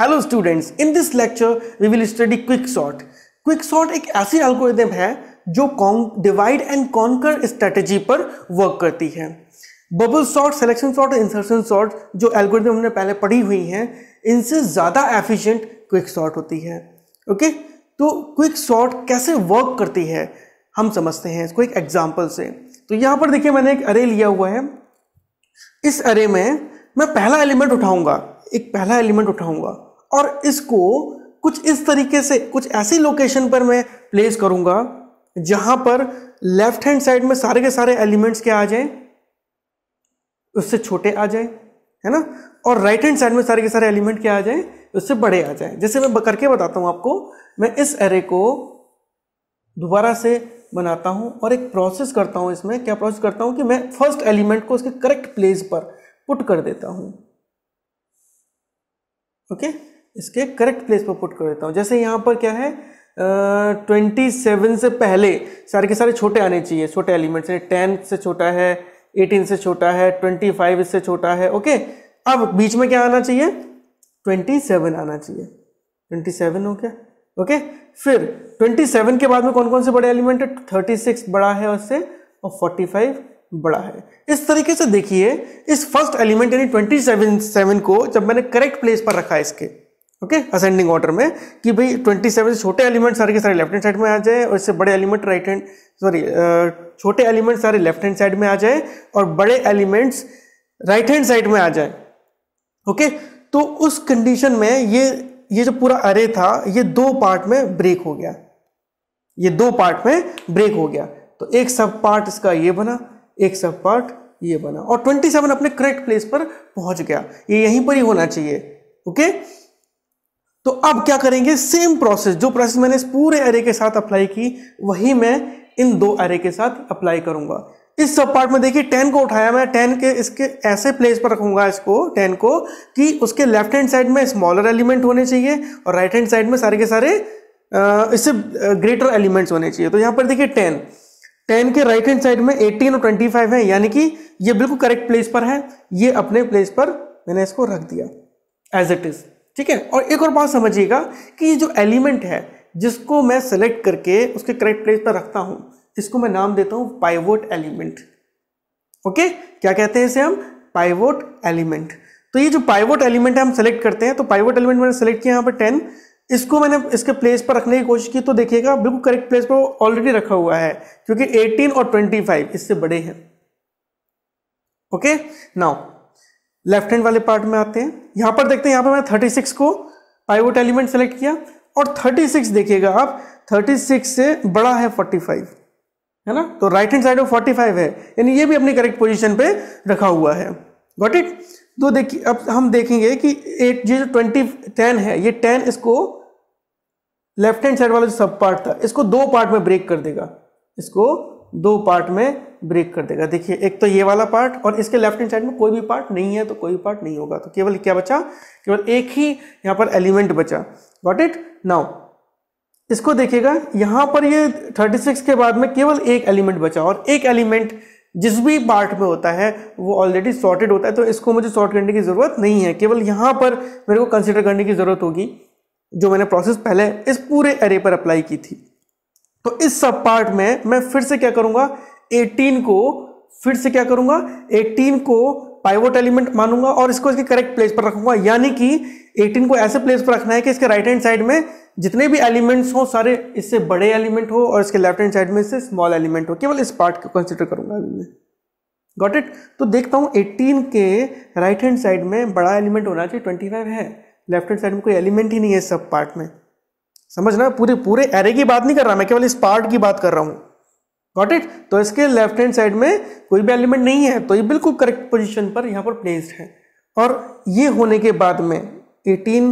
Hello students in this lecture we will study quick sort quick sort एक ऐसी algorithm है जो divide and conquer strategy पर work करती है बबल शॉट सिलेक्शन शॉट और इंसर्शन सॉर्ट जो एल्गोरिदम हमने पहले पढ़ी हुई हैं इनसे ज़्यादा एफिशिएंट क्विक शॉट होती है ओके okay? तो क्विक शॉट कैसे वर्क करती है हम समझते हैं इसको एक एग्जाम्पल से तो यहाँ पर देखिए मैंने एक अरे लिया हुआ है इस अरे में मैं पहला एलिमेंट उठाऊंगा एक पहला एलिमेंट उठाऊंगा और इसको कुछ इस तरीके से कुछ ऐसी लोकेशन पर मैं प्लेस करूंगा जहां पर लेफ्ट हैंड साइड में सारे के सारे एलिमेंट्स क्या आ जाए उससे छोटे आ जाए है ना और राइट हैंड साइड में सारे के सारे एलिमेंट क्या आ जाए उससे बड़े आ जाए जैसे मैं करके बताता हूं आपको मैं इस एरे को दोबारा से बनाता हूं और एक प्रोसेस करता हूं इसमें क्या प्रोसेस करता हूं कि मैं फर्स्ट एलिमेंट को उसके करेक्ट प्लेस पर पुट कर देता हूं ओके okay? इसके करेक्ट प्लेस पर पुट कर देता हूँ जैसे यहाँ पर क्या है ट्वेंटी सेवन से पहले सारे के सारे छोटे आने चाहिए छोटे एलिमेंट्स यानी टेन से छोटा है एटीन से छोटा है ट्वेंटी फाइव इससे छोटा है ओके अब बीच में क्या आना चाहिए ट्वेंटी सेवन आना चाहिए ट्वेंटी सेवन हो क्या ओके फिर ट्वेंटी सेवन के बाद में कौन कौन से बड़े एलिमेंट है थर्टी सिक्स बड़ा है उससे और फोर्टी फाइव बड़ा है इस तरीके से देखिए इस फर्स्ट एलिमेंट यानी ट्वेंटी सेवन सेवन को जब मैंने करेक्ट प्लेस पर रखा इसके ओके असेंडिंग ऑर्डर में कि भाई 27 से छोटे एलिमेंट सारे के सारे लेफ्ट हैंड साइड में आ जाए और इससे बड़े एलिमेंट राइट हैंड सॉरी छोटे एलिमेंट सारे लेफ्ट हैंड साइड में आ जाए और बड़े एलिमेंट्स राइट हैंड साइड में आ जाए ओके तो उस कंडीशन में ये ये जो पूरा अरे था ये दो पार्ट में ब्रेक हो गया ये दो पार्ट में ब्रेक हो गया तो एक सब पार्ट इसका ये बना एक सब पार्ट ये बना और 27 अपने करेक्ट प्लेस पर पहुंच गया ये यहीं पर ही होना चाहिए ओके okay? तो अब क्या करेंगे सेम प्रोसेस जो प्रोसेस मैंने इस पूरे एरे के साथ अप्लाई की वही मैं इन दो एरे के साथ अप्लाई करूंगा इस सब पार्ट में देखिए टेन को उठाया मैं टेन के इसके ऐसे प्लेस पर रखूंगा इसको टेन को कि उसके लेफ्ट हैंड साइड में स्मॉलर एलिमेंट होने चाहिए और राइट हैंड साइड में सारे के सारे इससे ग्रेटर एलिमेंट्स होने चाहिए तो यहां पर देखिए टेन टेन के राइट हैंड साइड में एटीन और ट्वेंटी फाइव है यानी कि ये बिल्कुल करेक्ट प्लेस पर है ये अपने प्लेस पर मैंने इसको रख दिया एज इट इज़ ठीक है और एक और बात समझिएगा कि ये जो एलिमेंट है जिसको मैं सेलेक्ट करके उसके करेक्ट प्लेस पर रखता हूं इसको मैं नाम देता हूं पाइवोट एलिमेंट ओके क्या कहते हैं इसे हम पाइवोट एलिमेंट तो ये जो पाइवोट एलिमेंट है हम सेलेक्ट करते हैं तो पाइवोट एलिमेंट मैंने सेलेक्ट किया यहाँ पर टेन इसको मैंने इसके प्लेस पर रखने की कोशिश की तो देखिएगा बिल्कुल करेक्ट प्लेस पर ऑलरेडी रखा हुआ है क्योंकि 18 और 25 इससे बड़े हैं ओके नाउ लेफ्ट हैंड वाले पार्ट में आते हैं यहाँ पर देखते हैं यहाँ पर मैंने थर्टी सिक्स को पाइवोट एलिमेंट सेलेक्ट किया और थर्टी सिक्स देखिएगा आप थर्टी सिक्स से बड़ा है फोर्टी फाइव है ना तो right hand side of forty five है यानी ये भी अपनी करेक्ट पोजिशन पे रखा हुआ है गॉट इट तो देखिए अब हम देखेंगे कि एट ये जो ट्वेंटी टेन है ये टेन इसको लेफ्ट हैंड साइड वाला जो सब पार्ट था इसको दो पार्ट में ब्रेक कर देगा इसको दो पार्ट में ब्रेक कर देगा देखिए एक तो ये वाला पार्ट और इसके लेफ्ट हैंड साइड में कोई भी पार्ट नहीं है तो कोई भी पार्ट नहीं होगा तो केवल क्या बचा केवल एक ही यहाँ पर एलिमेंट बचा वॉट इट नाउ इसको देखिएगा यहाँ पर ये 36 के बाद में केवल एक एलिमेंट बचा और एक एलिमेंट जिस भी पार्ट में होता है वो ऑलरेडी सॉर्टेड होता है तो इसको मुझे सॉर्ट करने की ज़रूरत नहीं है केवल यहाँ पर मेरे को कंसिडर करने की ज़रूरत होगी जो मैंने प्रोसेस पहले इस पूरे एरे पर अप्लाई की थी तो इस सब पार्ट में मैं फिर से क्या करूंगा 18 को फिर से क्या करूंगा 18 को पाइवोट एलिमेंट मानूंगा और इसको इसके करेक्ट प्लेस पर रखूंगा यानी कि 18 को ऐसे प्लेस पर रखना है कि इसके राइट हैंड साइड में जितने भी एलिमेंट्स हो सारे इससे बड़े एलिमेंट हो और इसके लेफ्ट हैंड साइड में इससे स्मॉल एलिमेंट हो केवल इस पार्ट को कंसिडर करूंगा अभी मैं गॉट इट तो देखता हूँ एट्टीन के राइट हैंड साइड में बड़ा एलिमेंट होना चाहिए ट्वेंटी फाइव है लेफ्ट हैंड साइड में कोई एलिमेंट ही नहीं है सब पार्ट में समझना पूरे पूरे एरे की बात नहीं कर रहा मैं केवल इस पार्ट की बात कर रहा हूँ गॉट इट तो इसके लेफ्ट हैंड साइड में कोई भी एलिमेंट नहीं है तो ये बिल्कुल करेक्ट पोजिशन पर यहाँ पर प्लेस्ड है और ये होने के बाद में एटीन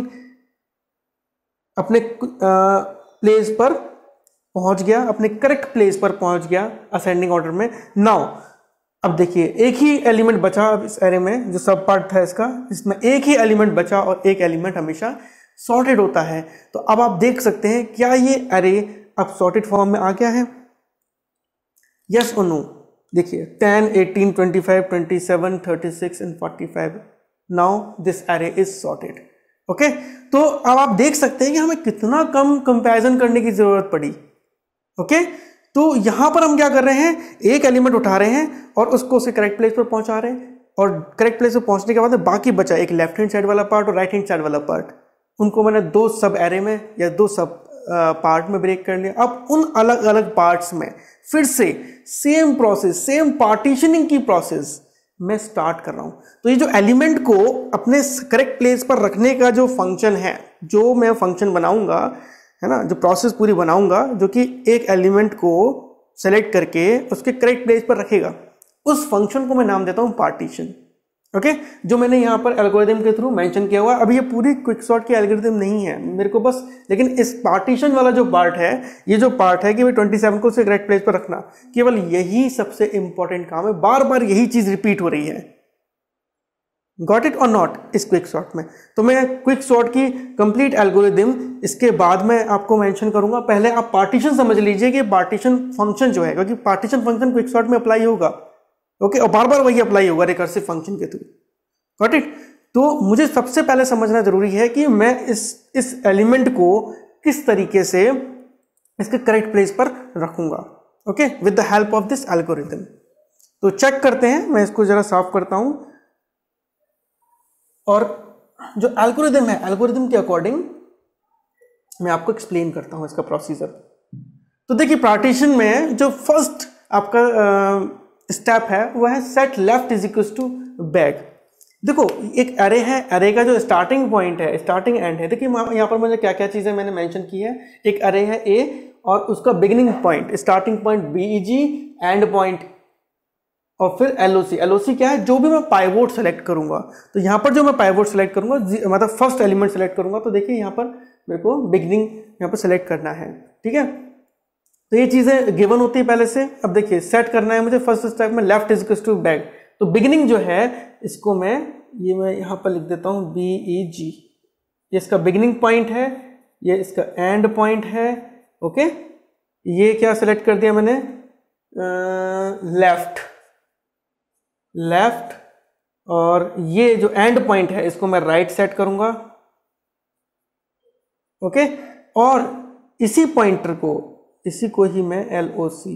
अपने प्लेस पर पहुंच गया अपने करेक्ट प्लेस पर पहुंच गया असेंडिंग ऑर्डर में नाउ अब देखिए एक ही एलिमेंट बचा अब इस एरे में जो सब पार्ट था इसका इसमें एक ही एलिमेंट बचा और एक एलिमेंट हमेशा सॉर्टेड होता है तो अब आप देख सकते हैं क्या ये अरे अब सॉर्टेड फॉर्म में आ गया है यस और नो देखिए ten eighteen twenty 27, 36 seven thirty six and forty five now this array is sorted okay तो अब आप देख सकते हैं कि हमें कितना कम कंपैरिजन करने की ज़रूरत पड़ी ओके okay? तो यहां पर हम क्या कर रहे हैं एक एलिमेंट उठा रहे हैं और उसको उसे करेक्ट प्लेस पर पहुंचा रहे हैं और करेक्ट प्लेस पर पहुंचने के बाद बाकी बचा एक लेफ्ट हैंड साइड वाला पार्ट और राइट हैंड साइड वाला पार्ट उनको मैंने दो सब एरे में या दो सब पार्ट में ब्रेक कर लिया अब उन अलग अलग पार्ट्स में फिर से सेम प्रोसेस सेम पार्टीशनिंग की प्रोसेस मैं स्टार्ट कर रहा हूँ तो ये जो एलिमेंट को अपने करेक्ट प्लेस पर रखने का जो फंक्शन है जो मैं फंक्शन बनाऊँगा है ना जो प्रोसेस पूरी बनाऊँगा जो कि एक एलिमेंट को सेलेक्ट करके उसके करेक्ट प्लेस पर रखेगा उस फंक्शन को मैं नाम देता हूँ पार्टीशन ओके okay? जो मैंने यहाँ पर एल्गोरिदम के थ्रू मेंशन किया हुआ अभी ये पूरी क्विक शॉट की एल्गोरिदम नहीं है मेरे को बस लेकिन इस पार्टीशन वाला जो पार्ट है ये जो पार्ट है कि भाई 27 को सिगरेट प्लेस पर रखना केवल यही सबसे इंपॉर्टेंट काम है बार बार यही चीज़ रिपीट हो रही है गॉट इट और नॉट इस क्विक शॉट में तो मैं क्विक शॉट की कंप्लीट एल्गोरिदम इसके बाद में आपको मैंशन करूंगा पहले आप पार्टीशन समझ लीजिए कि पार्टीशन फंक्शन जो है क्योंकि पार्टीशन फंक्शन क्विक शॉट में अप्लाई होगा ओके और बार बार वही अप्लाई होगा रिकर्सिव फंक्शन के थ्रू गॉट इट तो मुझे सबसे पहले समझना जरूरी है कि मैं इस इस एलिमेंट को किस तरीके से इसके करेक्ट प्लेस पर रखूंगा okay with the help of this algorithm तो चेक करते हैं मैं इसको जरा साफ करता हूं और जो एल्कोरिदम है एल्कोरिदम के अकॉर्डिंग मैं आपको एक्सप्लेन करता हूं इसका प्रोसीजर तो देखिए पार्टीशन में जो फर्स्ट आपका स्टेप है वह है set left is equal to beg देखो एक अरे है अरे का जो स्टार्टिंग पॉइंट है स्टार्टिंग एंड है देखिए यहाँ पर मुझे क्या क्या चीज़ें मैंने मेंशन की है एक अरे है ए और उसका beginning point starting point B G end point और फिर L O C L O C क्या है जो भी मैं पाइवोट सेलेक्ट करूंगा तो यहाँ पर जो मैं पाइवोट सेलेक्ट करूंगा मतलब फर्स्ट एलिमेंट सेलेक्ट करूंगा तो देखिए यहाँ पर मेरे को बिगनिंग यहाँ पर सेलेक्ट करना है ठीक है तो ये चीज़ें गिवन होती है पहले से अब देखिए सेट करना है मुझे फर्स्ट स्टेप में लेफ्ट इज टू बैग तो बिगिनिंग जो है इसको मैं ये मैं यहां पर लिख देता हूं बी ई जी ये इसका बिगिनिंग पॉइंट है ये इसका एंड पॉइंट है ओके ये क्या सेलेक्ट कर दिया मैंने लेफ्ट लेफ्ट और ये जो एंड पॉइंट है इसको मैं राइट right सेट करूंगा ओके और इसी पॉइंटर को इसी को ही मैं L O C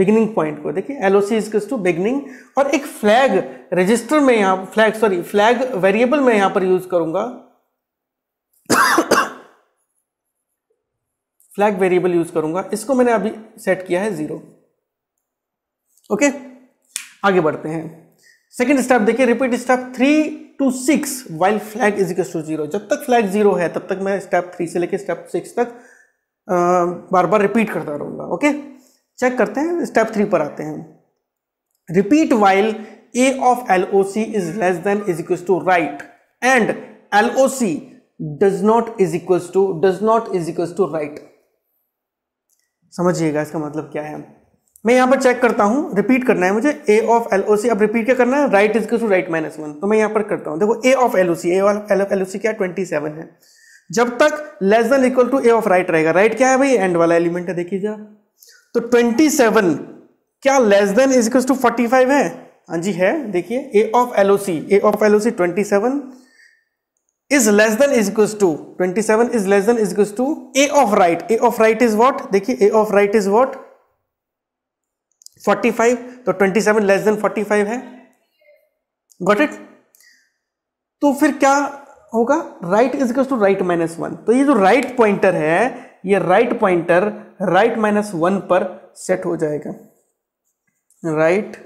beginning point को देखिए L O C is to beginning और एक फ्लैग रजिस्टर में यहां फ्लैग सॉरी फ्लैग वेरिएबल में यहां पर यूज करूंगा फ्लैग वेरिएबल यूज करूंगा इसको मैंने अभी सेट किया है जीरो ओके okay? आगे बढ़ते हैं सेकेंड स्टेप देखिए repeat step three to six while flag is to zero जब तक फ्लैग जीरो है तब तक मैं स्टेप थ्री से लेकर स्टेप सिक्स तक बार बार रिपीट करता रहूँगा ओके चेक करते हैं स्टेप थ्री पर आते हैं repeat while A of L O C is less than is equal to right and L O C does not is equal to does not is equal to right समझिएगा इसका मतलब क्या है मैं यहाँ पर चेक करता हूँ रिपीट करना है मुझे ए ऑफ एल ओ सी अब रिपीट क्या करना है right is to right minus one तो मैं यहाँ पर करता हूँ देखो A of L O C of L O C क्या ट्वेंटी सेवन है जब तक less than equal to A of right रहेगा राइट क्या है भाई एंड वाला एलिमेंट है देखिए जरा तो 27 क्या less than is equal to 45 है हाँ जी है देखिए A of L O C A of L O C twenty seven is less than is equal to twenty seven is less than is equal to A of right A of right is what देखिए A of right is what forty five तो twenty seven less than forty five है got it तो फिर क्या होगा right is to right minus one तो ये जो राइट पॉइंटर है ये right pointer right minus one पर सेट हो जाएगा राइट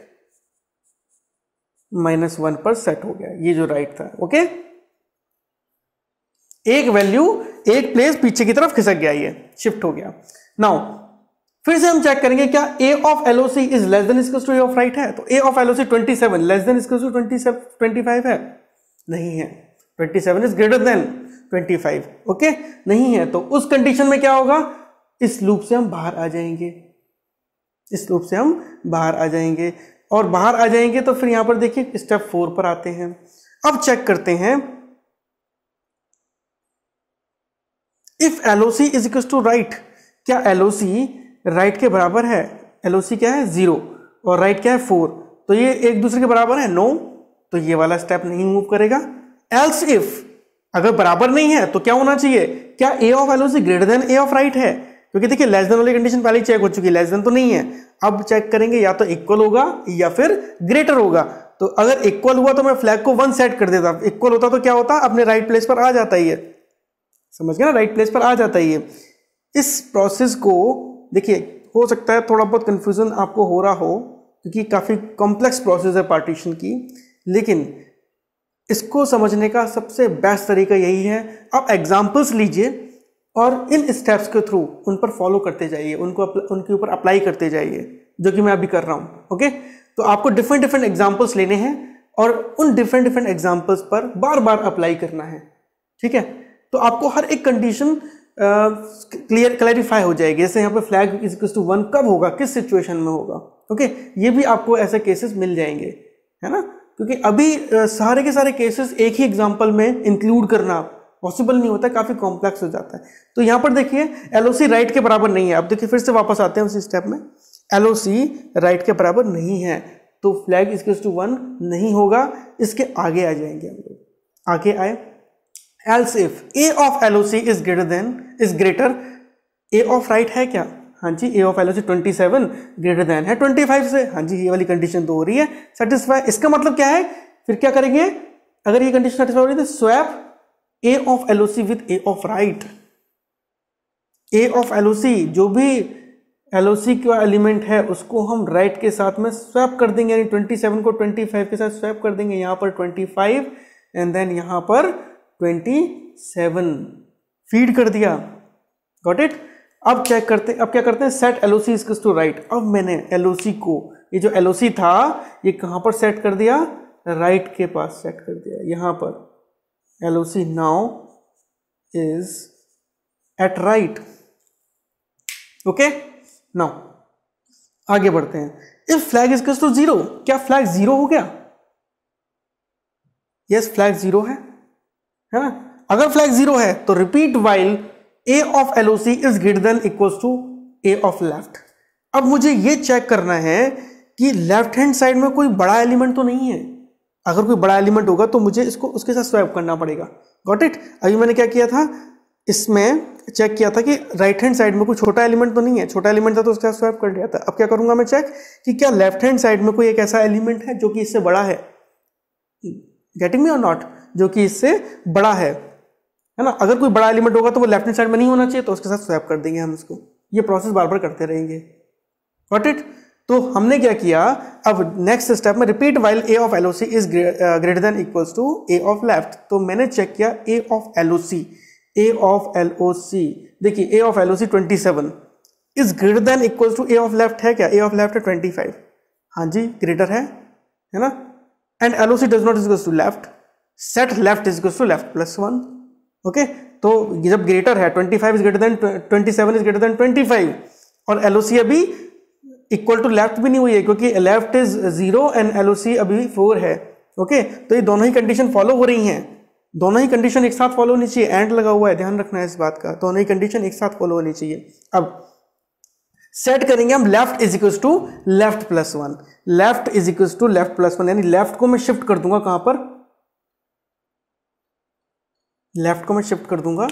माइनस वन पर सेट हो गया ये जो राइट था ओके एक वैल्यू एक प्लेस पीछे की तरफ खिसक गया ये शिफ्ट हो गया नाउ फिर से हम चेक करेंगे क्या A of LOC is less than इसको टू ऑफ राइट है तो A of LOC twenty seven less than इसको ट्वेंटी फाइव है नहीं है 27 इज ग्रेटर देन 25 ओके नहीं है तो उस कंडीशन में क्या होगा इस लूप से हम बाहर आ जाएंगे इस लूप से हम बाहर आ जाएंगे और बाहर आ जाएंगे तो फिर यहां पर देखिए स्टेप फोर पर आते हैं अब चेक करते हैं if L O C is equal to right क्या एल ओ सी राइट के बराबर है एल ओ सी क्या है जीरो और राइट क्या है फोर तो ये एक दूसरे के बराबर है नो no, तो ये वाला स्टेप नहीं मूव करेगा एल्स इफ अगर बराबर नहीं है तो क्या होना चाहिए क्या A of C greater than A of right है क्योंकि देखिए लेस देन वाली कंडीशन पहले चेक हो चुकी है लेस देन तो नहीं है अब चेक करेंगे या तो इक्वल होगा या फिर ग्रेटर होगा तो अगर इक्वल हुआ तो मैं फ्लैग को वन सेट कर देता इक्वल होता तो क्या होता अपने राइट प्लेस पर आ जाता ही है समझ गए ना राइट प्लेस पर आ जाता ही है इस प्रोसेस को देखिए हो सकता है थोड़ा बहुत कन्फ्यूज़न आपको हो रहा हो क्योंकि काफ़ी कॉम्प्लेक्स प्रोसेस है पार्टीशन की लेकिन इसको समझने का सबसे बेस्ट तरीका यही है आप एग्जाम्पल्स लीजिए और इन स्टेप्स के थ्रू उन पर फॉलो करते जाइए उनको उनके ऊपर अप्लाई करते जाइए जो कि मैं अभी कर रहा हूँ ओके तो आपको डिफरेंट डिफरेंट एग्जाम्पल्स लेने हैं और उन डिफरेंट डिफरेंट एग्जाम्पल्स पर बार बार अप्लाई करना है ठीक है तो आपको हर एक कंडीशन क्लियर क्लैरिफाई हो जाएगी जैसे यहाँ पे फ्लैग इज टू वन कब होगा किस सिचुएशन में होगा ओके okay? ये भी आपको ऐसे केसेस मिल जाएंगे है ना क्योंकि अभी सारे के सारे केसेस एक ही एग्जाम्पल में इंक्लूड करना पॉसिबल नहीं होता काफ़ी कॉम्प्लेक्स हो जाता है तो यहाँ पर देखिए एल राइट के बराबर नहीं है अब देखिए फिर से वापस आते हैं उसी स्टेप में एल राइट के बराबर नहीं है तो फ्लैग इसके टू वन नहीं होगा इसके आगे आ जाएंगे हम लोग आगे आए else if A of L is greater than is greater A of right है क्या हाँ जी A of L O C twenty seven greater than है ट्वेंटी फाइव से हाँ जी ये वाली कंडीशन तो हो रही है सेटिस्फाई इसका मतलब क्या है फिर क्या करेंगे अगर ये कंडीशन सेटिस्फाई हो रही है तो swap A of L O C with A of right A of L O C जो भी एल ओ सी का एलिमेंट है उसको हम राइट right के साथ में स्वैप कर देंगे यानी ट्वेंटी सेवन को ट्वेंटी फाइव के साथ स्वैप कर देंगे यहाँ पर ट्वेंटी फाइव एंड देन यहाँ पर ट्वेंटी सेवन फीड कर दिया गॉट इट अब चेक करते अब क्या करते हैं set L O C is to right अब मैंने एल ओ सी को ये जो एल ओ सी था ये कहाँ पर सेट कर दिया राइट right के पास सेट कर दिया यहाँ पर L O C now is at right okay now आगे बढ़ते हैं if flag is to zero क्या फ्लैग जीरो हो गया यस फ्लैग जीरो है है ना अगर फ्लैग जीरो है तो repeat while A of L O C is greater than equals to A of left अब मुझे ये चेक करना है कि लेफ्ट हैंड साइड में कोई बड़ा एलिमेंट तो नहीं है अगर कोई बड़ा एलिमेंट होगा तो मुझे इसको उसके साथ स्वैप करना पड़ेगा गॉट इट अभी मैंने क्या किया था इसमें चेक किया था कि राइट हैंड साइड में कोई छोटा एलिमेंट तो नहीं है छोटा एलिमेंट था तो उसके साथ स्वैप कर लिया था अब क्या करूंगा मैं चेक कि क्या लेफ्ट हैंड साइड में कोई एक ऐसा एलिमेंट है जो कि इससे बड़ा है गेटिंग मी और नॉट जो कि इससे बड़ा है है ना अगर कोई बड़ा एलिमेंट होगा तो वो लेफ्ट हैंड साइड में नहीं होना चाहिए तो उसके साथ स्वैप कर देंगे हम इसको ये प्रोसेस बार बार करते रहेंगे वॉट इट तो हमने क्या किया अब नेक्स्ट स्टेप में repeat while A of L O C is greater than equals to A of left तो मैंने चेक किया A of L O C A of L O C देखिए A of L O C twenty seven is greater than equals to A of left है क्या A of left है twenty five हाँ जी greater है है ना and L O C does not is to left set left is to left plus one okay तो जब ग्रेटर है twenty five is greater than 27 seven is greater than twenty five और L अभी equal to left भी नहीं हुई है क्योंकि left is zero and L अभी फोर है ओके तो ये दोनों ही कंडीशन फॉलो हो रही हैं दोनों ही कंडीशन एक साथ फॉलो होनी चाहिए एंड लगा हुआ है ध्यान रखना है इस बात का दोनों ही कंडीशन एक साथ फॉलो होनी चाहिए अब सेट करेंगे हम left is equal to left plus one left is equal to left plus one यानी लेफ्ट को मैं शिफ्ट कर दूंगा कहां पर लेफ़्ट को मैं शिफ्ट कर दूंगा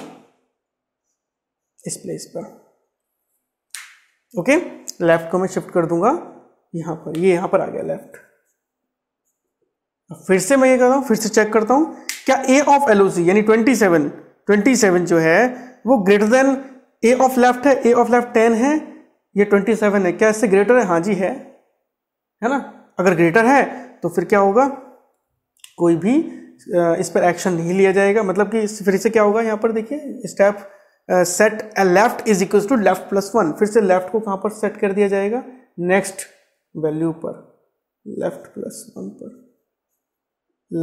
इस प्लेस पर ओके लेफ़्ट को मैं शिफ्ट कर दूंगा यहां पर ये यहां पर आ गया लेफ़्ट फिर से मैं ये करता हूं फिर से चेक करता हूं क्या ए ऑफ एल यानी ट्वेंटी सेवन ट्वेंटी सेवन जो है वो greater than A of left है ए ऑफ लेफ्ट टेन है ये ट्वेंटी सेवन है क्या इससे ग्रेटर है हाँ जी है है ना अगर ग्रेटर है तो फिर क्या होगा कोई भी इस पर एक्शन नहीं लिया जाएगा मतलब कि फिर से क्या होगा यहाँ पर देखिए step set A left is equal to left plus one फिर से लेफ्ट को कहाँ पर सेट कर दिया जाएगा नेक्स्ट वैल्यू पर लेफ्ट प्लस वन पर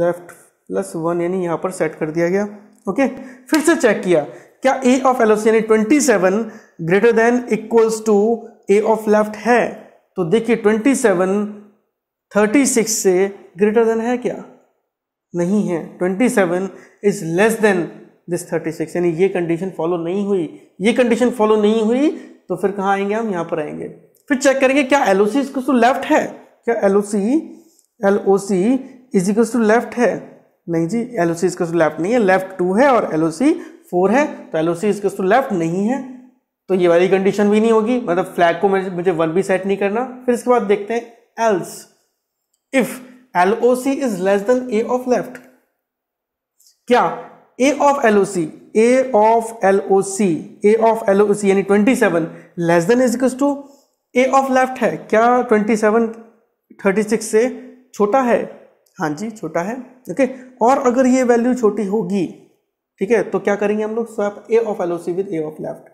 लेफ्ट प्लस वन यानी यहाँ पर सेट कर दिया गया ओके okay? फिर से चेक किया क्या ए ऑफ एलोस यानी twenty seven greater than equals to A of left है तो देखिए ट्वेंटी सेवन थर्टी सिक्स से ग्रेटर देन है क्या नहीं है 27 इज लेस देन दिस 36 यानी ये कंडीशन फॉलो नहीं हुई ये कंडीशन फॉलो नहीं हुई तो फिर कहाँ आएंगे हम यहाँ पर आएंगे फिर चेक करेंगे क्या L O C is to left है क्या L O C L O C is equal to left है नहीं जी L O C is to left नहीं है लेफ्ट टू है और एल ओ सी फोर है तो L O C is to left नहीं है तो ये वाली कंडीशन भी नहीं होगी मतलब फ्लैग को मुझे मुझे वन भी सेट नहीं करना फिर इसके बाद देखते हैं else if L O C is less than A of left क्या A of L O C A of C A of L O C यानी twenty seven less than is equal to A of left है क्या twenty seven thirty six से छोटा है हाँ जी छोटा है ओके okay? और अगर ये वैल्यू छोटी होगी ठीक है तो क्या करेंगे हम लोग swap A of L C with A of left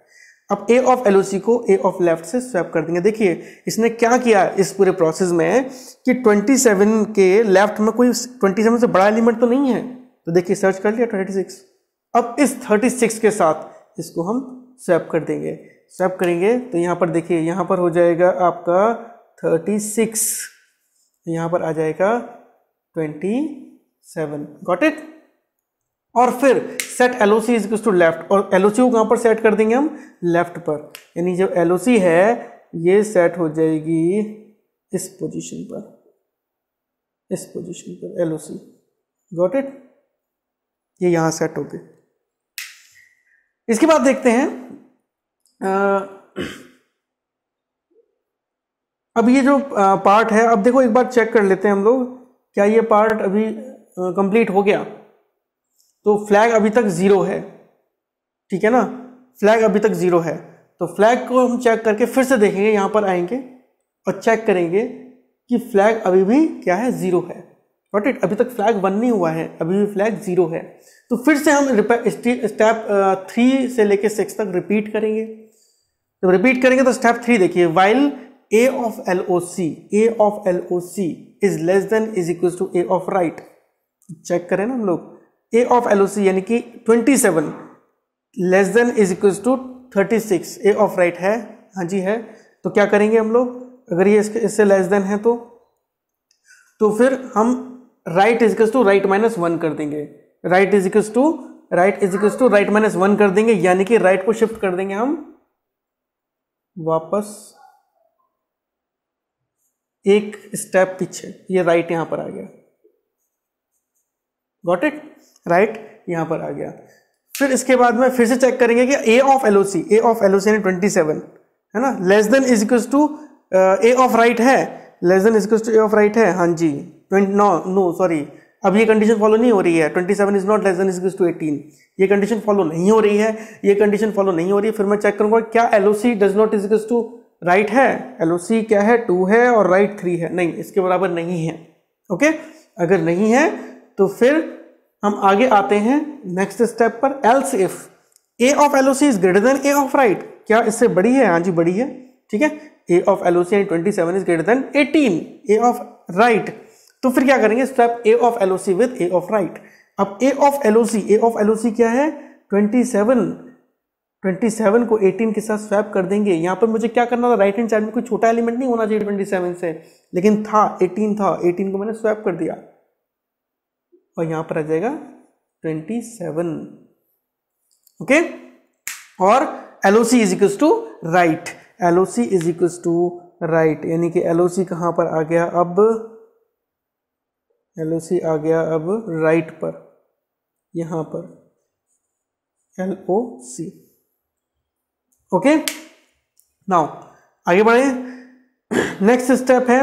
अब ए ऑफ एल को ए ऑफ लेफ्ट से स्वैप कर देंगे देखिए इसने क्या किया इस पूरे प्रोसेस में कि 27 के लेफ्ट में कोई 27 से बड़ा एलिमेंट तो नहीं है तो देखिए सर्च कर लिया 36 अब इस 36 के साथ इसको हम स्वैप कर देंगे स्वैप करेंगे तो यहाँ पर देखिए यहाँ पर हो जाएगा आपका 36 यहाँ पर आ जाएगा ट्वेंटी गॉट इट और फिर set L O C is to left और एल ओ सी को कहाँ पर सेट कर देंगे हम लेफ्ट पर यानी जो एल ओ सी है ये सेट हो जाएगी इस पोजीशन पर इस पोजीशन पर L O C got it ये यहाँ सेट हो गए इसके बाद देखते हैं आ, अब ये जो पार्ट है अब देखो एक बार चेक कर लेते हैं हम लोग क्या ये पार्ट अभी कंप्लीट हो गया तो फ्लैग अभी तक ज़ीरो है ठीक है ना फ्लैग अभी तक ज़ीरो है तो फ्लैग को हम चेक करके फिर से देखेंगे यहाँ पर आएंगे और चेक करेंगे कि फ्लैग अभी भी क्या है ज़ीरो है नॉट इट अभी तक फ्लैग वन नहीं हुआ है अभी भी फ्लैग ज़ीरो है तो फिर से हम स्टेप थ्री से लेके सिक्स तक रिपीट करेंगे जब रिपीट करेंगे तो स्टेप थ्री देखिए while A of L O C A of L O C is less than is equal to A of right check करें ना हम लोग ए ऑफ एल यानी कि 27 less than is equal to 36 A of right है हाँ जी है तो क्या करेंगे हम लोग अगर ये इसके इससे लेस देन है तो तो फिर हम right is equal to right minus one कर देंगे right is equal to right is equal to right minus one कर देंगे यानी कि राइट को शिफ्ट कर देंगे हम वापस एक स्टेप पीछे ये राइट यहां पर आ गया गॉट इट राइट यहाँ पर आ गया फिर इसके बाद में फिर से चेक करेंगे कि A of L A of L है ट्वेंटी सेवन है ना less than is equals to A of right है less than is equals to A of right है हाँ जी ट्वेंटी नो नो सॉरी अब ये कंडीशन फॉलो नहीं हो रही है twenty seven is not less than is to eighteen ये कंडीशन फॉलो नहीं हो रही है ये कंडीशन फॉलो नहीं हो रही है फिर मैं चेक करूंगा क्या L O C does not is equals to right है एल ओ सी क्या है टू है और राइट right थ्री है नहीं इसके बराबर नहीं है ओके okay? अगर नहीं है तो फिर हम आगे आते हैं नेक्स्ट स्टेप पर else if A of L is greater than A of right क्या इससे बड़ी है हाँ जी बड़ी है ठीक है A of L O C twenty seven is greater than eighteen A of right तो फिर क्या करेंगे step A of L O C with A of right अब A of L O C A of L O C क्या है twenty seven twenty seven को eighteen के साथ स्वैप कर देंगे यहाँ पर मुझे क्या करना था राइट हैंड साइड में कोई छोटा एलिमेंट नहीं होना चाहिए ट्वेंटी सेवन से लेकिन था एटीन था एटीन को मैंने स्वैप कर दिया और यहाँ पर आ जाएगा ट्वेंटी सेवन ओके और L O C is equal to right L O C is equal to right यानी कि एल ओ सी कहाँ पर आ गया अब एल ओ सी आ गया अब राइट पर यहाँ पर L O C okay now आगे बढ़े नेक्स्ट स्टेप है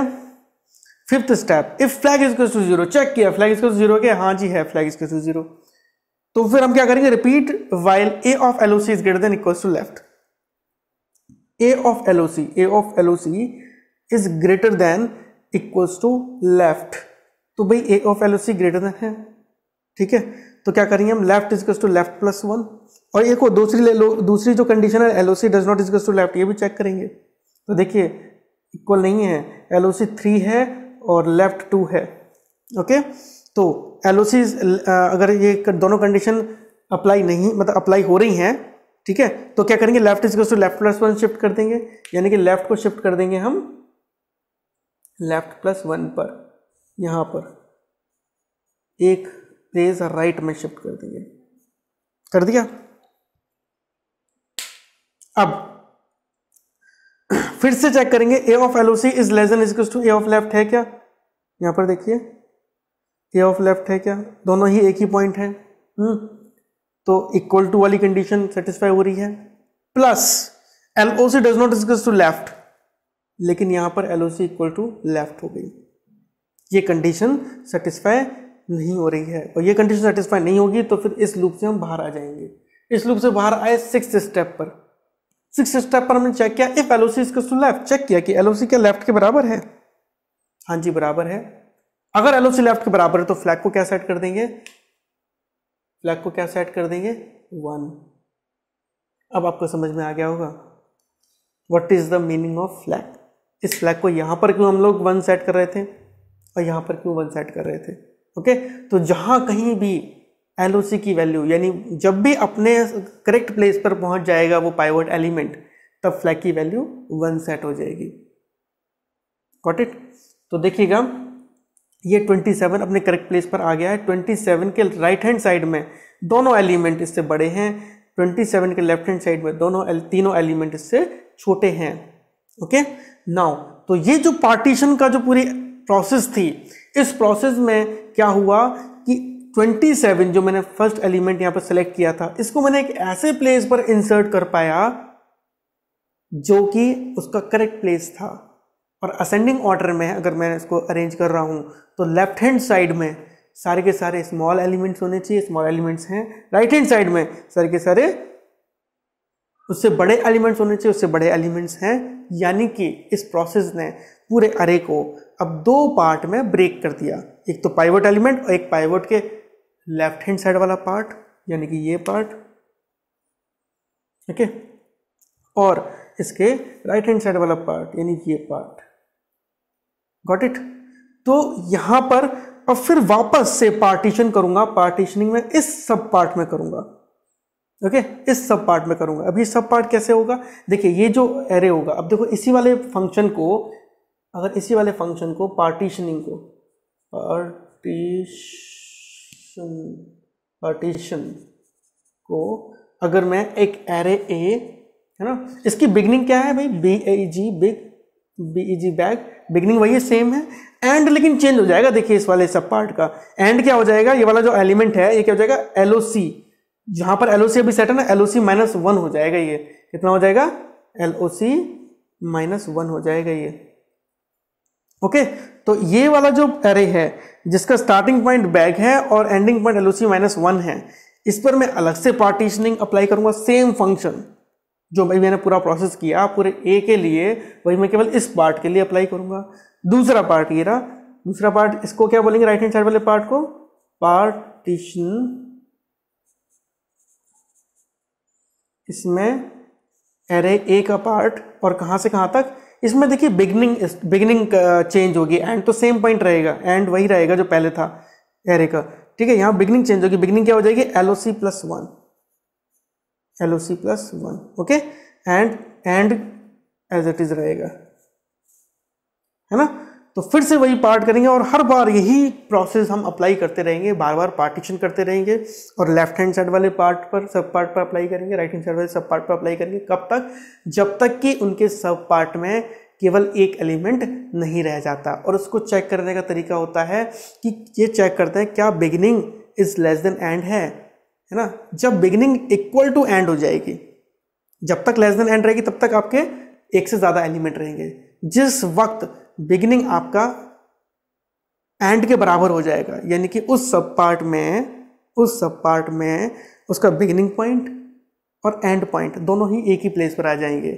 fifth step if flag is to zero check किया फ्लैग इज टू जीरो के हाँ जी है फ्लैग इज टू जीरो तो फिर हम क्या करेंगे repeat while A of L O C is greater than equal to left A of L O C A of L O C is greater than equals to left तो भाई A of L O C greater than है ठीक है तो क्या करेंगे हम left is to left plus one और एक को दूसरी ले लो दूसरी जो कंडीशन है L O C does not is to left ये भी चेक करेंगे तो देखिए इक्वल नहीं है एल ओ सी थ्री है और लेफ्ट टू है ओके तो एल uh, अगर ये दोनों कंडीशन अप्लाई नहीं मतलब अप्लाई हो रही हैं ठीक है तो क्या करेंगे left is to left plus one shift कर देंगे यानी कि लेफ्ट को शिफ्ट कर देंगे हम लेफ्ट प्लस वन पर यहां पर एक प्लेस राइट में शिफ्ट कर देंगे कर दिया अब फिर से चेक करेंगे A of L O C is less than is to A of left है क्या यहाँ पर देखिए ए ऑफ लेफ्ट है क्या दोनों ही एक ही पॉइंट है हुँ? तो इक्वल टू वाली कंडीशन सेटिस्फाई हो रही है plus L O C does not is to left लेकिन यहां पर L O C equal to left हो गई ये कंडीशन सेटिस्फाई नहीं हो रही है और ये कंडीशन सेटिस्फाई नहीं होगी तो फिर इस लूप से हम बाहर आ जाएंगे इस लूप से बाहर आए सिक्स स्टेप पर सिक्स स्टेप पर हमने चेक किया if L O left check किया कि एलओसी क्या लेफ्ट के बराबर है हाँ जी बराबर है अगर एल लेफ्ट के बराबर है तो फ्लैग को क्या सेट कर देंगे फ्लैग को क्या सेट कर देंगे वन अब आपको समझ में आ गया होगा what is the meaning of flag इस फ्लैग को यहां पर क्यों हम लोग वन सेट कर रहे थे और यहां पर क्यों वन सेट कर रहे थे ओके तो जहां कहीं भी एल की वैल्यू यानी जब भी अपने करेक्ट प्लेस पर पहुंच जाएगा वो पाइवट एलिमेंट तब फ्लैग की वैल्यू वन सेट हो जाएगी कॉट इट तो देखिएगा ये 27 अपने करेक्ट प्लेस पर आ गया है 27 के राइट हैंड साइड में दोनों एलिमेंट इससे बड़े हैं 27 के लेफ्ट हैंड साइड में दोनों तीनों एलिमेंट इससे छोटे हैं ओके नाउ तो ये जो पार्टीशन का जो पूरी प्रोसेस थी इस प्रोसेस में क्या हुआ 27 जो मैंने फर्स्ट एलिमेंट यहां पर सेलेक्ट किया था इसको मैंने एक ऐसे प्लेस पर इंसर्ट कर पाया जो कि उसका करेक्ट प्लेस था और असेंडिंग ऑर्डर में अगर मैं इसको अरेंज कर रहा हूँ तो लेफ्ट हैंड साइड में सारे के सारे स्मॉल एलिमेंट्स होने चाहिए स्मॉल एलिमेंट्स हैं राइट हैंड साइड में सारे के सारे उससे बड़े एलिमेंट्स होने चाहिए उससे बड़े एलिमेंट्स हैं यानी कि इस प्रोसेस ने पूरे अरे को अब दो पार्ट में ब्रेक कर दिया एक तो पाइवट एलिमेंट और एक पाइवट के लेफ्ट हैंड साइड वाला पार्ट यानी कि ये पार्ट ओके और इसके राइट हैंड साइड वाला पार्ट यानी ये पार्ट गॉट इट तो यहां पर अब फिर वापस से पार्टीशन करूंगा पार्टीशनिंग में इस सब पार्ट में करूंगा ओके okay? इस सब पार्ट में करूंगा अभी सब पार्ट कैसे होगा देखिए ये जो एरे होगा अब देखो इसी वाले फंक्शन को अगर इसी वाले फंक्शन को पार्टीशनिंग को पार्टीश पार्टीशन पार्टीशन को अगर मैं एक एरे ए है ना इसकी बिगनिंग क्या है भाई B A G big B E G beg beginning वही है सेम है एंड लेकिन चेंज हो जाएगा देखिए इस वाले सब पार्ट का एंड क्या हो जाएगा ये वाला जो एलिमेंट है ये क्या हो जाएगा एल ओ सी जहाँ पर एल ओ सी अभी सेट है ना L O C minus one हो जाएगा ये कितना हो जाएगा L O C minus one हो जाएगा ये ओके okay? तो ये वाला जो एरे है जिसका स्टार्टिंग पॉइंट बैक है और ending point C minus one है इस पर मैं अलग से पार्टीशनिंग अप्लाई करूंगा सेम फंक्शन जो भाई मैंने पूरा प्रोसेस किया पूरे ए के लिए वही मैं केवल इस पार्ट के लिए अप्लाई करूंगा दूसरा पार्ट ये रहा दूसरा पार्ट इसको क्या बोलेंगे राइट हैंड साइड वाले पार्ट को पार्टीशन इसमें एरे ए का पार्ट और कहां से कहां तक इसमें देखिए बिगनिंग बिगनिंग चेंज होगी एंड तो सेम पॉइंट रहेगा एंड वही रहेगा जो पहले था एरे का ठीक है यहाँ बिगनिंग चेंज होगी बिगनिंग क्या हो जाएगी L O C plus one L O C plus one okay and end as it is रहेगा है ना तो फिर से वही पार्ट करेंगे और हर बार यही प्रोसेस हम अप्लाई करते रहेंगे बार बार पार्टीशन करते रहेंगे और लेफ्ट हैंड साइड वाले पार्ट पर सब पार्ट पर अप्लाई करेंगे राइट हैंड साइड वाले सब पार्ट पर अप्लाई करेंगे कब तक जब तक कि उनके सब पार्ट में केवल एक एलिमेंट नहीं रह जाता और उसको चेक करने का तरीका होता है कि ये चेक करते हैं क्या beginning is less than end है है ना जब बिगिनिंग इक्वल टू एंड हो जाएगी जब तक लेस देन एंड रहेगी तब तक आपके एक से ज़्यादा एलिमेंट रहेंगे जिस वक्त बिगिनिंग आपका एंड के बराबर हो जाएगा यानी कि उस सब पार्ट में उस सब पार्ट में उसका बिगिनिंग पॉइंट और एंड पॉइंट दोनों ही एक ही प्लेस पर आ जाएंगे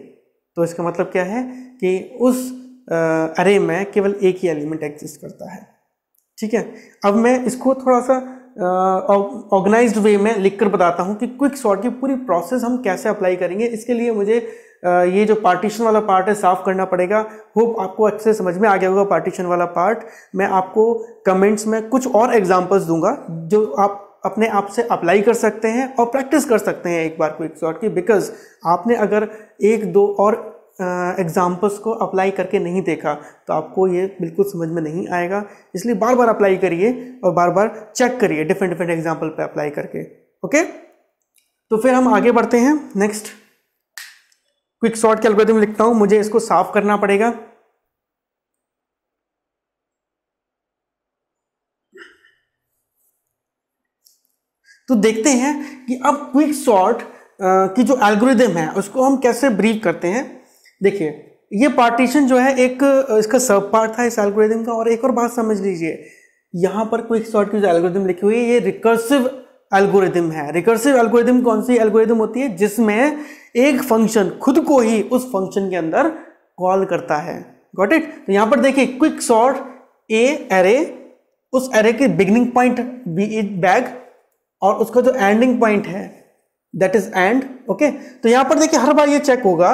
तो इसका मतलब क्या है कि उस अरे में केवल एक ही एलिमेंट एग्जिस्ट करता है ठीक है अब मैं इसको थोड़ा सा ऑर्गेनाइज्ड वे में लिखकर बताता हूँ कि क्विक शॉर्ट की पूरी प्रोसेस हम कैसे अप्लाई करेंगे इसके लिए मुझे ये जो पार्टीशन वाला पार्ट है साफ़ करना पड़ेगा होप आपको अच्छे से समझ में आ गया होगा पार्टीशन वाला पार्ट मैं आपको कमेंट्स में कुछ और एग्जांपल्स दूंगा जो आप अपने आप से अप्लाई कर सकते हैं और प्रैक्टिस कर सकते हैं एक बार क्विक शॉर्ट की बिकॉज आपने अगर एक दो और एग्ज़ाम्पल्स को अप्लाई करके नहीं देखा तो आपको ये बिल्कुल समझ में नहीं आएगा इसलिए बार बार अप्लाई करिए और बार बार चेक करिए डिफरेंट डिफरेंट एग्जाम्पल पे अप्लाई करके ओके तो फिर हम आगे बढ़ते हैं नेक्स्ट क्विक शॉर्ट के एल्गोरिथम लिखता हूं मुझे इसको साफ करना पड़ेगा तो देखते हैं कि अब क्विक शॉर्ट की जो एल्गोरिदम है उसको हम कैसे ब्रीफ करते हैं देखिए ये पार्टीशन जो है एक इसका सब पार्ट था इस एल्गोरिदम का और एक और बात समझ लीजिए यहां पर क्विक शॉर्ट की जो एल्गोरिदम लिखी हुई है ये रिकर्सिव एल्गोरिदम है रिकर्सिव एल्गोरिदम कौन सी एल्गोरिदम होती है जिसमें एक फंक्शन खुद को ही उस फंक्शन के अंदर कॉल करता है गॉट इट तो यहां पर देखिए क्विक सॉर्ट ए एरे उस एरे के beginning point B is beg और उसका जो एंडिंग पॉइंट है दैट इज एंड ओके तो यहां पर देखिए हर बार ये चेक होगा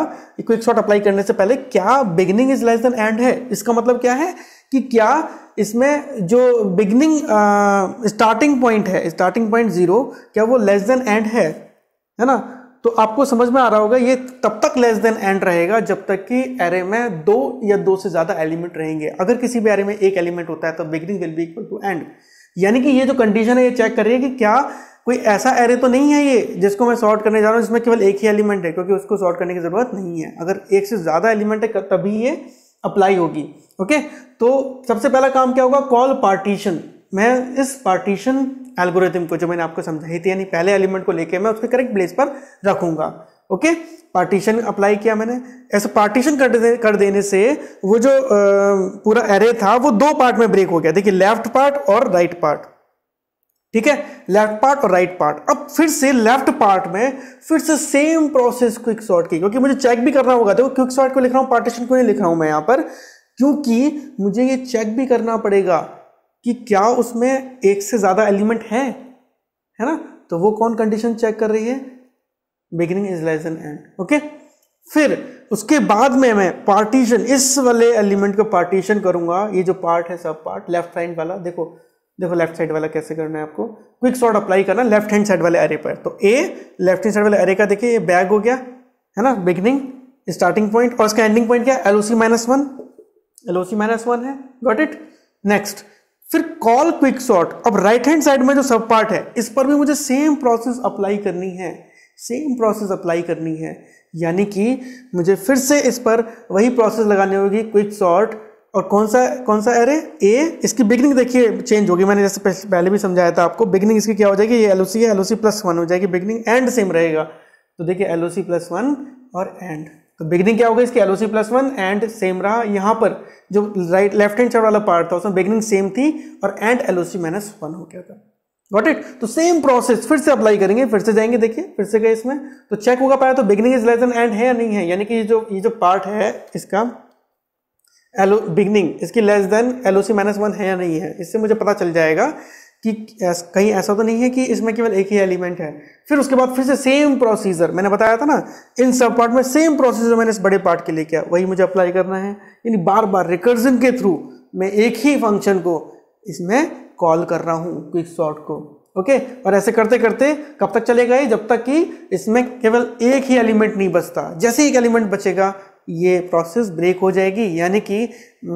क्विक शॉर्ट अप्लाई करने से पहले क्या beginning is less than end है इसका मतलब क्या है कि क्या इसमें जो बिगनिंग स्टार्टिंग पॉइंट है स्टार्टिंग पॉइंट जीरो क्या वो लेस देन एंड है है ना तो आपको समझ में आ रहा होगा ये तब तक लेस देन एंड रहेगा जब तक कि एरे में दो या दो से ज़्यादा एलिमेंट रहेंगे अगर किसी भी एरे में एक एलिमेंट होता है तो beginning will be equal to end यानी कि ये जो कंडीशन है ये चेक करिए कि क्या कोई ऐसा एरे तो नहीं है ये जिसको मैं सॉर्ट करने जा रहा हूँ जिसमें केवल एक ही एलिमेंट है क्योंकि उसको सॉर्ट करने की ज़रूरत नहीं है अगर एक से ज़्यादा एलिमेंट है तभी ये अप्लाई होगी ओके तो सबसे पहला काम क्या होगा कॉल पार्टीशन मैं इस पार्टीशन एल्गोरिथम को जो मैंने आपको समझाई थी यानी पहले एलिमेंट को लेके मैं उसके करेक्ट प्लेस पर रखूंगा ओके पार्टीशन अप्लाई किया मैंने ऐसा पार्टीशन कर दे, कर देने से वो जो आ, पूरा एरे था वो दो पार्ट में ब्रेक हो गया देखिए लेफ्ट पार्ट और राइट पार्ट ठीक है लेफ्ट पार्ट और राइट पार्ट अब फिर से लेफ्ट पार्ट में फिर से सेम प्रोसेस क्विक शॉर्ट की क्योंकि मुझे चेक भी करना होगा देखो क्विक शॉर्ट को लिख रहा हूँ पार्टीशन को नहीं लिख रहा हूँ मैं यहाँ पर क्योंकि मुझे ये चेक भी करना पड़ेगा कि क्या उसमें एक से ज़्यादा एलिमेंट हैं है ना तो वो कौन कंडीशन चेक कर रही है beginning is less than end okay फिर उसके बाद में मैं पार्टीशन इस वाले एलिमेंट को पार्टीशन करूंगा ये जो पार्ट है सब पार्ट लेफ्ट हैंड वाला देखो देखो लेफ्ट साइड वाला कैसे करना है आपको क्विक शॉर्ट अप्लाई करना लेफ्ट हैंड साइड वाले एरे पर तो ए लेफ्ट हैंड साइड वाले एरे का देखिए ये बैग हो गया है ना बिगनिंग स्टार्टिंग पॉइंट और इसका एंडिंग पॉइंट क्या L O C minus one L O C minus one है गॉट इट नेक्स्ट फिर कॉल क्विक शॉर्ट अब राइट हैंड साइड में जो सब पार्ट है इस पर भी मुझे सेम प्रोसेस अप्लाई करनी है सेम प्रोसेस अप्लाई करनी है यानी कि मुझे फिर से इस पर वही प्रोसेस लगानी होगी क्विक शॉर्ट और कौन सा कौन सा एरे ए इसकी बिगनिंग देखिए चेंज होगी मैंने जैसे पहले भी समझाया था आपको बिगनिंग इसकी क्या हो जाएगी ये एल है एल प्लस वन हो जाएगी बिगनिंग एंड सेम रहेगा तो देखिए एल प्लस वन और एंड तो बिगनिंग क्या होगा इसकी L O C plus one end same रहा यहाँ पर जो राइट लेफ्ट हैंड साइड वाला पार्ट था उसमें बिगनिंग सेम थी और end L O C minus one हो गया था गॉट इट तो सेम प्रोसेस फिर से अप्लाई करेंगे फिर से जाएंगे देखिए फिर से गए इसमें तो चेक होगा पाया तो beginning is less than end है या नहीं है यानी कि ये जो ये जो पार्ट है इसका एलो बिगनिंग इसकी less than LOC minus one है या नहीं है इससे मुझे पता चल जाएगा कि कहीं ऐसा तो नहीं है कि इसमें केवल एक ही एलिमेंट है फिर उसके बाद फिर से सेम प्रोसीजर मैंने बताया था ना इन सब पार्ट में सेम प्रोसीजर मैंने इस बड़े पार्ट के लिए किया वही मुझे अप्लाई करना है यानी बार बार रिकर्जन के थ्रू मैं एक ही फंक्शन को इसमें कॉल कर रहा हूँ क्विक शॉर्ट को ओके और ऐसे करते करते कब तक चलेगा ये जब तक कि इसमें केवल एक ही एलिमेंट नहीं बचता जैसे एक एलिमेंट बचेगा ये प्रोसेस ब्रेक हो जाएगी यानी कि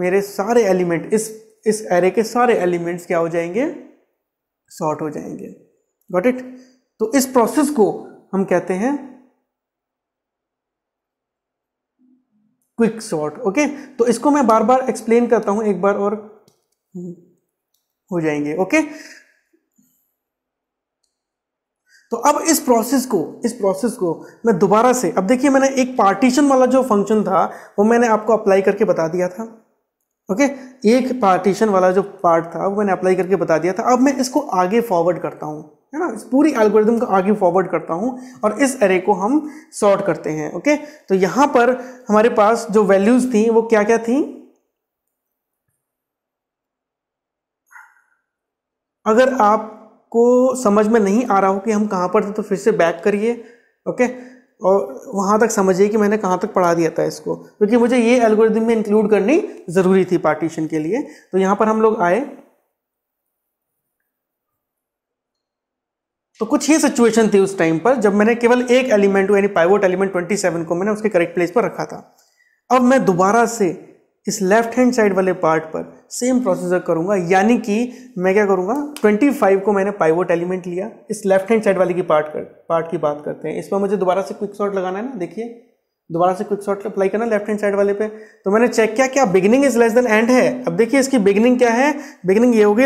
मेरे सारे एलिमेंट इस इस एरे के सारे एलिमेंट्स क्या हो जाएंगे सॉर्ट हो जाएंगे गॉट इट तो इस प्रोसेस को हम कहते हैं क्विक सॉर्ट ओके तो इसको मैं बार बार एक्सप्लेन करता हूं एक बार और हो जाएंगे ओके तो अब इस प्रोसेस को इस प्रोसेस को मैं दोबारा से अब देखिए मैंने एक पार्टीशन वाला जो फंक्शन था वो मैंने आपको अप्लाई करके बता दिया था ओके okay? एक पार्टीशन वाला जो पार्ट था वो मैंने अप्लाई करके बता दिया था अब मैं इसको आगे फॉरवर्ड करता हूँ है ना इस पूरी एल्गोरिदम को आगे फॉरवर्ड करता हूँ और इस एरे को हम सॉर्ट करते हैं ओके okay? तो यहाँ पर हमारे पास जो वैल्यूज़ थी वो क्या क्या थी अगर आपको समझ में नहीं आ रहा हो कि हम कहाँ पर थे तो फिर से बैक करिए ओके okay? और वहाँ तक समझिए कि मैंने कहाँ तक पढ़ा दिया था इसको क्योंकि तो मुझे ये एल्गोरिदम में इंक्लूड करनी ज़रूरी थी पार्टीशन के लिए तो यहाँ पर हम लोग आए तो कुछ ही सिचुएशन थी उस टाइम पर जब मैंने केवल एक एलिमेंट यानी पाइवोट एलिमेंट 27 को मैंने उसके करेक्ट प्लेस पर रखा था अब मैं दोबारा से इस लेफ्ट हैंड साइड वाले पार्ट पर सेम प्रोसीजर करूंगा यानी कि मैं क्या करूंगा 25 को मैंने पाइवोट एलिमेंट लिया इस लेफ्ट हैंड साइड वाले की पार्ट कर पार्ट की बात करते हैं इस पर मुझे दोबारा से क्विक शॉट लगाना है ना देखिए दोबारा से क्विक शॉट अप्लाई करना लेफ्ट हैंड साइड वाले पे तो मैंने चेक किया क्या beginning is less than end है अब देखिए इसकी बिगनिंग क्या है बिगनिंग ये होगी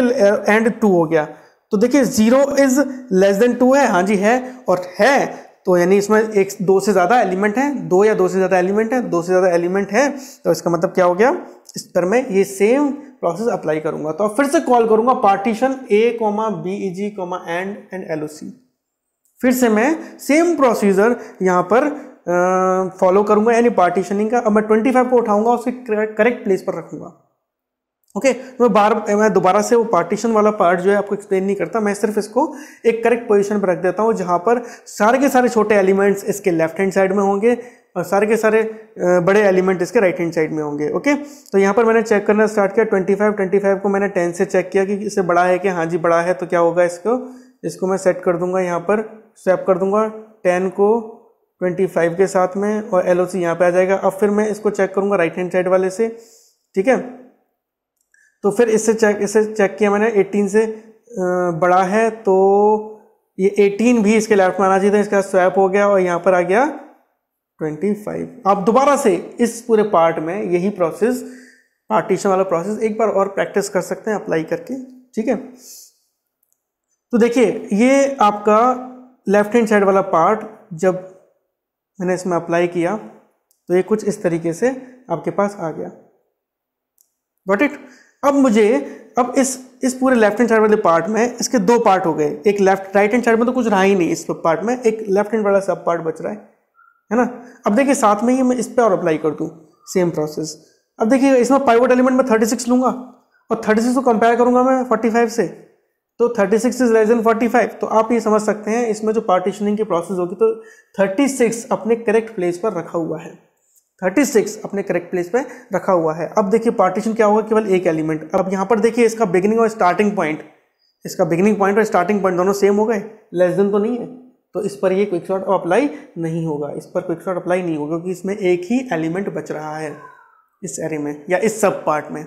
एंड टू हो गया तो देखिए zero is less than two है हाँ जी है और है तो यानी इसमें एक दो से ज़्यादा एलिमेंट है दो या दो से ज़्यादा एलिमेंट है दो से ज़्यादा एलिमेंट है तो इसका मतलब क्या हो गया इस पर मैं ये सेम प्रोसेस अप्लाई करूंगा तो फिर से कॉल करूंगा partition A comma B E G comma end end L O C फिर से मैं सेम प्रोसीजर यहाँ पर फॉलो करूंगा यानी पार्टीशनिंग का अब मैं 25 को उठाऊंगा उसके करेक्ट प्लेस पर रखूंगा ओके okay, मैं तो बार मैं दोबारा से वो पार्टीशन वाला पार्ट जो है आपको एक्सप्लेन नहीं करता मैं सिर्फ इसको एक करेक्ट पोजीशन पर रख देता हूँ जहाँ पर सारे के सारे छोटे एलिमेंट्स इसके लेफ्ट हैंड साइड में होंगे और सारे के सारे बड़े एलिमेंट इसके राइट हैंड साइड में होंगे ओके तो यहाँ पर मैंने चेक करना स्टार्ट किया ट्वेंटी फाइव ट्वेंटी फाइव को मैंने टेन से चेक किया कि इससे बड़ा है कि हाँ जी बड़ा है तो क्या होगा इसको इसको मैं सेट कर दूंगा यहाँ पर स्वैप कर दूंगा टेन को ट्वेंटी फाइव के साथ में और एल ओ सी यहाँ पर आ जाएगा अब फिर मैं इसको चेक करूँगा राइट हैंड साइड वाले से ठीक है तो फिर इससे चेक इसे चेक किया मैंने 18 से बड़ा है तो ये 18 भी इसके लेफ्ट में आना चाहिए था इसका स्वैप हो गया और यहाँ पर आ गया 25 आप दोबारा से इस पूरे पार्ट में यही प्रोसेस पार्टीशन वाला प्रोसेस एक बार और प्रैक्टिस कर सकते हैं अप्लाई करके ठीक है तो देखिए ये आपका लेफ्ट हैंड साइड वाला पार्ट जब मैंने इसमें अप्लाई किया तो ये कुछ इस तरीके से आपके पास आ गया वॉट इट अब मुझे अब इस इस पूरे लेफ्ट हैंड साइड वाले पार्ट में इसके दो पार्ट हो गए एक लेफ्ट राइट हैंड साइड में तो कुछ रहा ही नहीं इस पार्ट में एक लेफ्ट हैंड वाला सब पार्ट बच रहा है है ना अब देखिए साथ में ही मैं इस पर और अप्लाई कर दूँ सेम प्रोसेस अब देखिए इसमें पाइवट एलिमेंट में थर्टी सिक्स लूँगा और थर्टी सिक्स को कंपेयर करूँगा मैं फोर्टी फाइव से तो thirty six is less than forty five तो आप ये समझ सकते हैं इसमें जो पार्टीशनिंग की प्रोसेस होगी तो थर्टी सिक्स अपने करेक्ट प्लेस पर रखा हुआ है 36 अपने करेक्ट प्लेस पे रखा हुआ है अब देखिए पार्टीशन क्या होगा केवल एक एलिमेंट अब यहाँ पर देखिए इसका बिगनिंग और स्टार्टिंग पॉइंट इसका बिगनिंग पॉइंट और स्टार्टिंग पॉइंट दोनों सेम हो गए लेस देन तो नहीं है तो इस पर ये क्विक शॉट अप्लाई नहीं होगा इस पर क्विक शॉट अप्लाई नहीं होगा क्योंकि इसमें एक ही एलिमेंट बच रहा है इस एरे में या इस सब पार्ट में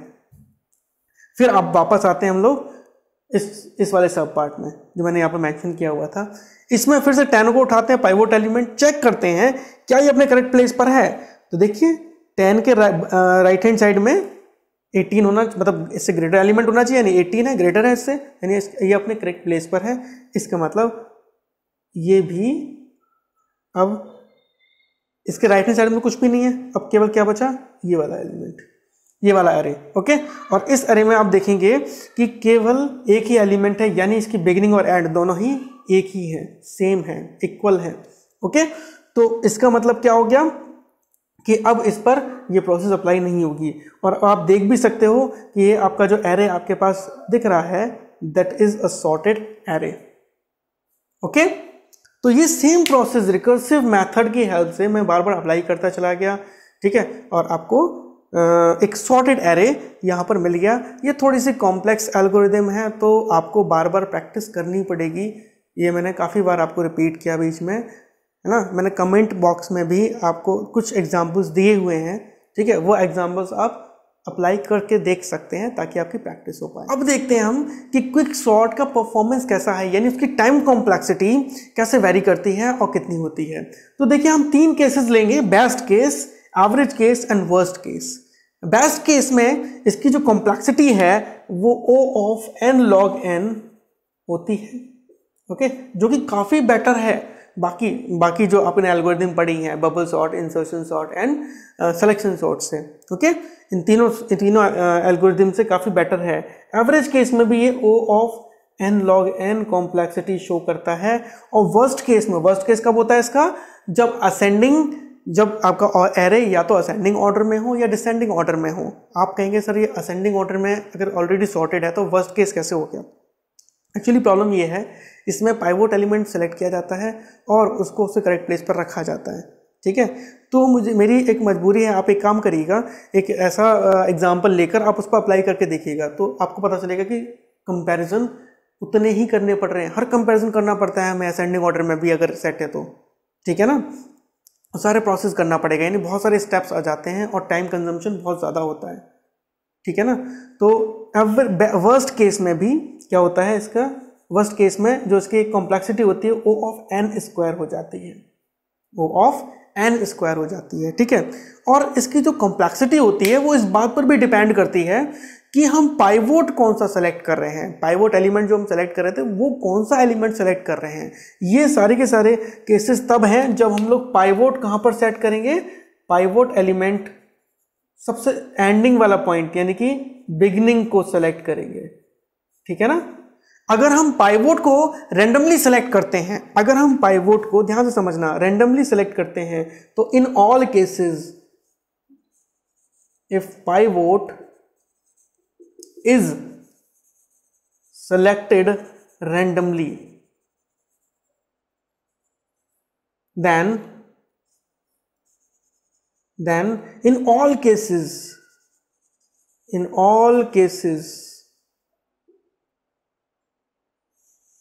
फिर आप वापस आते हैं हम लोग इस इस वाले सब पार्ट में जो मैंने यहाँ पर मैंशन किया हुआ था इसमें फिर से टेन को उठाते हैं पाइवोट एलिमेंट चेक करते हैं क्या ये अपने करेक्ट प्लेस पर है तो देखिए टेन के राइट हैंड साइड में एटीन होना मतलब इससे ग्रेटर एलिमेंट होना चाहिए यानी एटीन है ग्रेटर है इससे यानी ये अपने करेक्ट प्लेस पर है इसका मतलब ये भी अब इसके राइट हैंड साइड में कुछ भी नहीं है अब केवल क्या बचा ये वाला एलिमेंट ये वाला अरे ओके और इस अरे में आप देखेंगे कि केवल एक ही एलिमेंट है यानी इसकी बिगिनिंग और एंड दोनों ही एक ही है सेम है इक्वल है ओके तो इसका मतलब क्या हो गया कि अब इस पर ये प्रोसेस अप्लाई नहीं होगी और आप देख भी सकते हो कि ये आपका जो एरे आपके पास दिख रहा है that is a sorted array okay तो ये सेम प्रोसेस रिकर्सिव मेथड की हेल्प से मैं बार बार अप्लाई करता चला गया ठीक है और आपको एक सॉर्टेड एरे यहाँ पर मिल गया ये थोड़ी सी कॉम्प्लेक्स एल्गोरिदम है तो आपको बार बार प्रैक्टिस करनी पड़ेगी ये मैंने काफ़ी बार आपको रिपीट किया बीच में है ना मैंने कमेंट बॉक्स में भी आपको कुछ एग्जाम्पल्स दिए हुए हैं ठीक है वो एग्जाम्पल्स आप अप्लाई करके देख सकते हैं ताकि आपकी प्रैक्टिस हो पाए अब देखते हैं हम कि क्विक शॉर्ट का परफॉर्मेंस कैसा है यानी उसकी टाइम कॉम्प्लेक्सिटी कैसे वेरी करती है और कितनी होती है तो देखिए हम तीन केसेस लेंगे best case average case and worst case best case में इसकी जो कॉम्प्लेक्सिटी है वो O of N log N होती है ओके जो कि काफ़ी बेटर है बाकी बाकी जो अपने एल्गोरिदम पढ़ी हैं bubble sort insertion sort and selection sort से ओके इन तीनों इन तीनों एल्गोरिदम uh, से काफ़ी बेटर है एवरेज केस में भी ये O of N log N complexity show करता है और वर्स्ट केस में वर्स्ट केस कब होता है इसका जब असेंडिंग जब आपका एरे या तो असेंडिंग ऑर्डर में हो या डिसेंडिंग ऑर्डर में हो आप कहेंगे सर ये असेंडिंग ऑर्डर में अगर ऑलरेडी सॉर्टेड है तो वर्स्ट केस कैसे हो गया एक्चुअली प्रॉब्लम ये है इसमें पाइवोट एलिमेंट सेलेक्ट किया जाता है और उसको उसे करेक्ट प्लेस पर रखा जाता है ठीक है तो मुझे मेरी एक मजबूरी है आप एक काम करिएगा एक ऐसा एग्जाम्पल लेकर आप उसको अप्लाई करके देखिएगा तो आपको पता चलेगा कि कंपैरिजन उतने ही करने पड़ रहे हैं हर कंपैरिजन करना पड़ता है हमें असेंडिंग ऑर्डर में भी अगर सेट है तो ठीक है ना तो सारे प्रोसेस करना पड़ेगा यानी बहुत सारे स्टेप्स आ जाते हैं और टाइम कंजम्पशन बहुत ज़्यादा होता है ठीक है ना तो वर्स्ट केस में भी क्या होता है इसका वर्स्ट केस में जो इसकी कॉम्प्लेक्सिटी होती है वो ऑफ एन स्क्वायर हो जाती है वो ऑफ एन स्क्वायर हो जाती है ठीक है और इसकी जो कॉम्प्लेक्सिटी होती है वो इस बात पर भी डिपेंड करती है कि हम पाइवोट कौन सा सेलेक्ट कर रहे हैं पाइवोट एलिमेंट जो हम सेलेक्ट कर रहे थे वो कौन सा एलिमेंट सेलेक्ट कर रहे हैं ये सारे के सारे केसेस तब हैं जब हम लोग पाइवोट कहाँ पर सेट करेंगे पाइवोट एलिमेंट सबसे एंडिंग वाला पॉइंट यानी कि बिगनिंग को सेलेक्ट करेंगे ठीक है ना अगर हम पाइवोट को रैंडमली सेलेक्ट करते हैं अगर हम पाइवोट को ध्यान से समझना रैंडमली सेलेक्ट करते हैं तो in all cases if pivot is selected randomly then then in all cases in all cases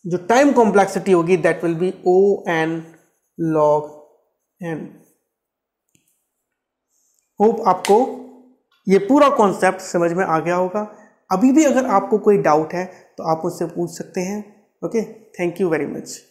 जो टाइम कॉम्प्लेक्सिटी होगी that will be O N log N hope आपको ये पूरा कॉन्सेप्ट समझ में आ गया होगा अभी भी अगर आपको कोई डाउट है तो आप उससे पूछ सकते हैं okay thank you very much